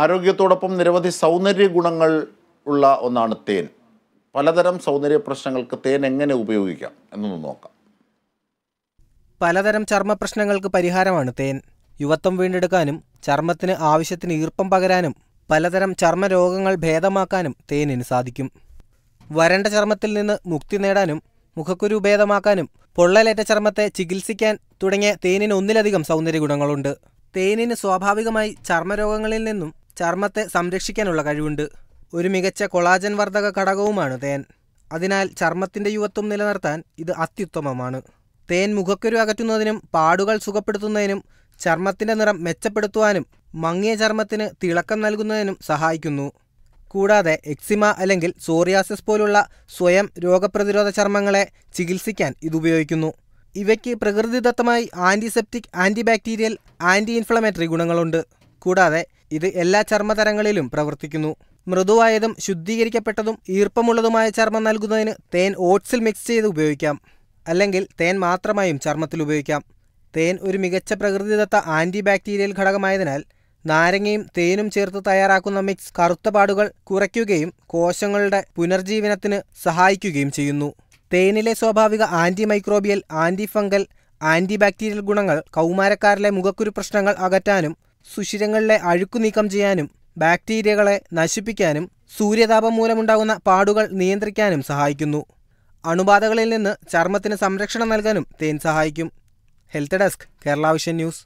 ആരോഗ്യത്തോടൊപ്പം നിരവധി സൗന്ദര്യ ഗുണങ്ങൾ ഉള്ള ഒന്നാണ് തേൻ പലതരം സൗന്ദര്യ പ്രശ്നങ്ങൾക്ക് തേൻ എങ്ങനെ ഉപയോഗിക്കാം എന്നൊന്ന് നോക്കാം പലതരം ചർമ്മ പ്രശ്നങ്ങൾക്ക് പരിഹാരമാണ് തേൻ യുവത്വം വീണ്ടെടുക്കാനും ചർമ്മത്തിന് ആവശ്യത്തിന് ഈർപ്പം പകരാനും പലതരം ചർമ്മ രോഗങ്ങൾ ഭേദമാക്കാനും തേനിന് സാധിക്കും വരണ്ട ചർമ്മത്തിൽ നിന്ന് മുക്തി നേടാനും മുഖക്കുരു ഭേദമാക്കാനും പൊള്ളലേറ്റ ചർമ്മത്തെ ചികിത്സിക്കാൻ തുടങ്ങിയ തേനിന് ഒന്നിലധികം സൗന്ദര്യ ഗുണങ്ങളുണ്ട് തേനിന് സ്വാഭാവികമായി ചർമ്മരോഗങ്ങളിൽ നിന്നും ചർമ്മത്തെ സംരക്ഷിക്കാനുള്ള കഴിവുണ്ട് ഒരു മികച്ച കൊളാജൻ വർധക ഘടകവുമാണ് തേൻ അതിനാൽ ചർമ്മത്തിൻ്റെ യുവത്വം നിലനിർത്താൻ ഇത് അത്യുത്തമമാണ് തേൻ മുഖക്കുരു അകറ്റുന്നതിനും പാടുകൾ സുഖപ്പെടുത്തുന്നതിനും ചർമ്മത്തിൻ്റെ നിറം മെച്ചപ്പെടുത്തുവാനും മങ്ങിയ ചർമ്മത്തിന് തിളക്കം നൽകുന്നതിനും സഹായിക്കുന്നു കൂടാതെ എക്സിമ അല്ലെങ്കിൽ സോറിയാസിസ് പോലുള്ള സ്വയം രോഗപ്രതിരോധ ചർമ്മങ്ങളെ ചികിത്സിക്കാൻ ഇത് ഉപയോഗിക്കുന്നു ഇവയ്ക്ക് പ്രകൃതിദത്തമായി ആൻറ്റിസെപ്റ്റിക് ആൻറ്റിബാക്ടീരിയൽ ആൻറ്റി ഇൻഫ്ലമേറ്ററി ഗുണങ്ങളുണ്ട് കൂടാതെ ഇത് എല്ലാ ചർമ്മതരങ്ങളിലും പ്രവർത്തിക്കുന്നു മൃദുവായതും ശുദ്ധീകരിക്കപ്പെട്ടതും ഈർപ്പമുള്ളതുമായ ചർമ്മം നൽകുന്നതിന് തേൻ ഓട്സിൽ മിക്സ് ചെയ്ത് ഉപയോഗിക്കാം അല്ലെങ്കിൽ തേൻ മാത്രമായും ചർമ്മത്തിൽ ഉപയോഗിക്കാം തേൻ ഒരു മികച്ച പ്രകൃതിദത്ത ആൻറ്റി ബാക്ടീരിയൽ ഘടകമായതിനാൽ നാരങ്ങയും തേനും ചേർത്ത് തയ്യാറാക്കുന്ന മിക്സ് കറുത്ത പാടുകൾ കുറയ്ക്കുകയും കോശങ്ങളുടെ പുനർജീവനത്തിന് സഹായിക്കുകയും ചെയ്യുന്നു തേനിലെ സ്വാഭാവിക antimicrobial antifungal antibacterial ഗുണങ്ങൾ കൗമാരക്കാരിലെ മുഖക്കുരു പ്രശ്നങ്ങൾ അകറ്റാനും സുഷിരങ്ങളിലെ അഴുക്കു നീക്കം ചെയ്യാനും ബാക്ടീരിയകളെ നശിപ്പിക്കാനും സൂര്യതാപം മൂലമുണ്ടാകുന്ന പാടുകൾ നിയന്ത്രിക്കാനും സഹായിക്കുന്നു അണുബാധകളിൽ നിന്ന് ചർമ്മത്തിന് സംരക്ഷണം നൽകാനും തേൻ സഹായിക്കും ഹെൽത്ത് ഡെസ്ക് കേരളാവിഷൻ ന്യൂസ്